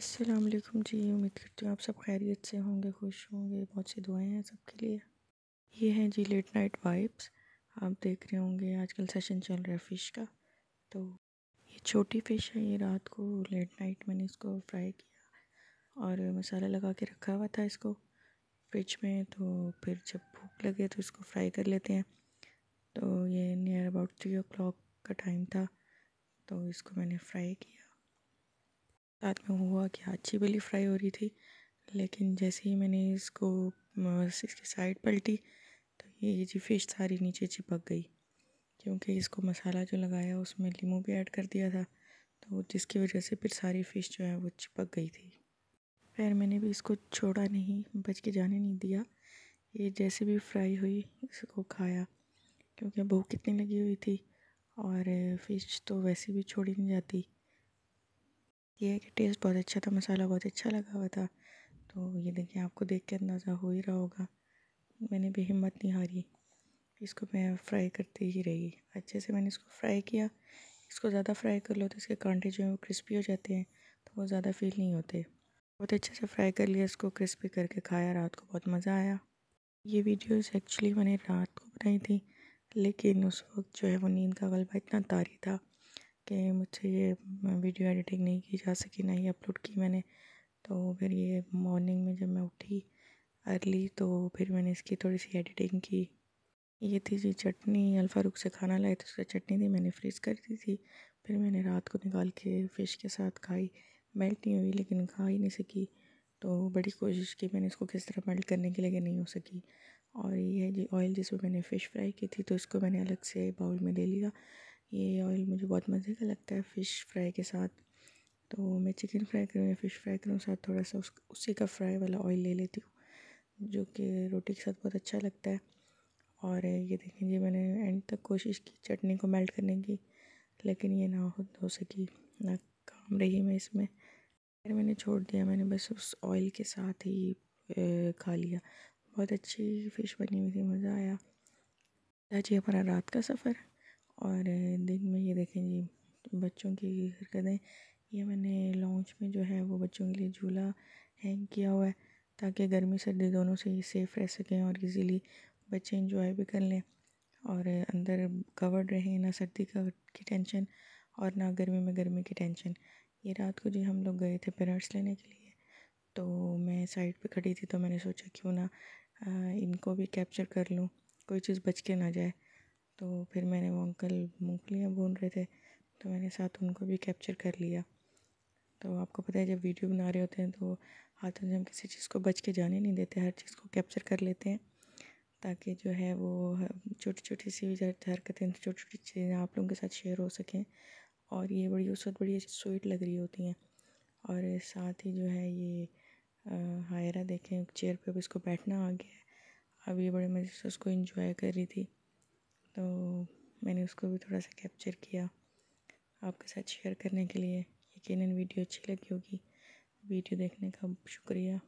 अस्सलाम वालेकुम जी उम्मीद करती हूँ आप सब खैरियत से होंगे खुश होंगे बहुत सी दुआएं हैं सबके लिए ये हैं जी लेट नाइट वाइब्स आप देख रहे होंगे आजकल सेशन चल रहा है फ़िश का तो ये छोटी फ़िश है ये रात को लेट नाइट मैंने इसको फ्राई किया और मसाला लगा के रखा हुआ था इसको फ्रिज में तो फिर जब भूख लगे तो इसको फ्राई कर लेते हैं तो ये near about three o'clock का टाइम था तो इसको मैंने फ्राई किया साथ में हुआ कि अच्छी वाली फ्राई हो रही थी लेकिन जैसे ही मैंने इसको इसकी साइड पलटी तो ये जी फ़िश सारी नीचे चिपक गई क्योंकि इसको मसाला जो लगाया उसमें लीमू भी ऐड कर दिया था तो जिसकी वजह से फिर सारी फ़िश जो है वो चिपक गई थी फिर मैंने भी इसको छोड़ा नहीं बच के जाने नहीं दिया ये जैसे भी फ्राई हुई इसको खाया क्योंकि भूख कितनी लगी हुई थी और फ़िश तो वैसे भी छोड़ी नहीं जाती ये है कि टेस्ट बहुत अच्छा था मसाला बहुत अच्छा लगा हुआ था तो ये देखिए आपको देख के अंदाज़ा हो ही रहा होगा मैंने भी हिम्मत नहीं हारी इसको मैं फ्राई करती ही रही अच्छे से मैंने इसको फ्राई किया इसको ज़्यादा फ्राई कर लो तो इसके कांटे जो हैं वो क्रिस्पी हो जाते हैं तो वो ज़्यादा फील नहीं होते बहुत अच्छे से फ्राई कर लिया इसको क्रिस्पी करके खाया रात को बहुत मज़ा आया ये वीडियोस एक्चुअली मैंने रात को बनाई थी लेकिन उस वक्त जो है वो नींद का गलबा इतना तारी था कि मुझसे ये वीडियो एडिटिंग नहीं की जा सकी ना ही अपलोड की मैंने तो फिर ये मॉर्निंग में जब मैं उठी अर्ली तो फिर मैंने इसकी थोड़ी सी एडिटिंग की ये थी जी चटनी अल्फ़ारूक से खाना लाए तो उसका चटनी थी मैंने फ्रीज कर दी थी फिर मैंने रात को निकाल के फ़िश के साथ खाई मेल्ट नहीं हुई लेकिन खा ही नहीं सकी तो बड़ी कोशिश की मैंने इसको किस तरह मेल्ट करने के लिए नहीं हो सकी और ये है जी ऑयल जिसमें मैंने फ़िश फ्राई की थी तो इसको मैंने अलग से बाउल में ले लिया ये ऑयल मुझे बहुत मज़े का लगता है फ़िश फ्राई के साथ तो मैं चिकन फ्राई करूँ या फ़िश फ्राई करूँ साथ थोड़ा सा उस उसी का फ्राई वाला ऑयल ले लेती हूँ जो कि रोटी के साथ बहुत अच्छा लगता है और ये देखें जी मैंने एंड तक कोशिश की चटनी को मेल्ट करने की लेकिन ये ना हो, हो सकी ना काम रही मैं इसमें फिर मैंने छोड़ दिया मैंने बस उस ऑयल के साथ ही खा लिया बहुत अच्छी फ़िश बनी हुई थी मज़ा आया जी हमारा रात का सफ़र और दिन में ये देखें जी बच्चों की हरकतें ये मैंने लॉन्च में जो है वो बच्चों के लिए झूला हैंग किया हुआ है ताकि गर्मी सर्दी दोनों से ही सेफ़ रह सकें और इजीली बच्चे इंजॉय भी कर लें और अंदर कवर्ड रहें ना सर्दी का की टेंशन और ना गर्मी में गर्मी की टेंशन ये रात को जी हम लोग गए थे पेरेंट्स लेने के लिए तो मैं साइड पे खड़ी थी तो मैंने सोचा क्यों ना आ, इनको भी कैप्चर कर लूँ कोई चीज़ बच के ना जाए तो फिर मैंने वो अंकल मूँगफलियाँ भून रहे थे तो मैंने साथ उनको भी कैप्चर कर लिया तो आपको पता है जब वीडियो बना रहे होते हैं तो हाथों से हम किसी चीज़ को बच के जाने नहीं देते हर चीज़ को कैप्चर कर लेते हैं ताकि जो है वो छोटी छोटी सी हरकतें छोटी छोटी चीज़ें आप लोगों के साथ शेयर हो सकें और ये बड़ी उस वक्त बड़ी स्वीट लग रही होती हैं और साथ ही जो है ये हायरा देखें चेयर पे अब इसको बैठना आ गया अब ये बड़े मज़े से उसको इंजॉय कर रही थी तो मैंने उसको भी थोड़ा सा कैप्चर किया आपके साथ शेयर करने के लिए यकीन वीडियो अच्छी लगी होगी वीडियो देखने का शुक्रिया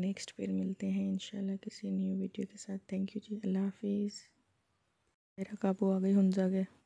नेक्स्ट फिर मिलते हैं इंशाल्लाह किसी न्यू वीडियो के साथ थैंक यू जी अल्लाह हाफिज़ मेरा काबू आ गई हंजा गया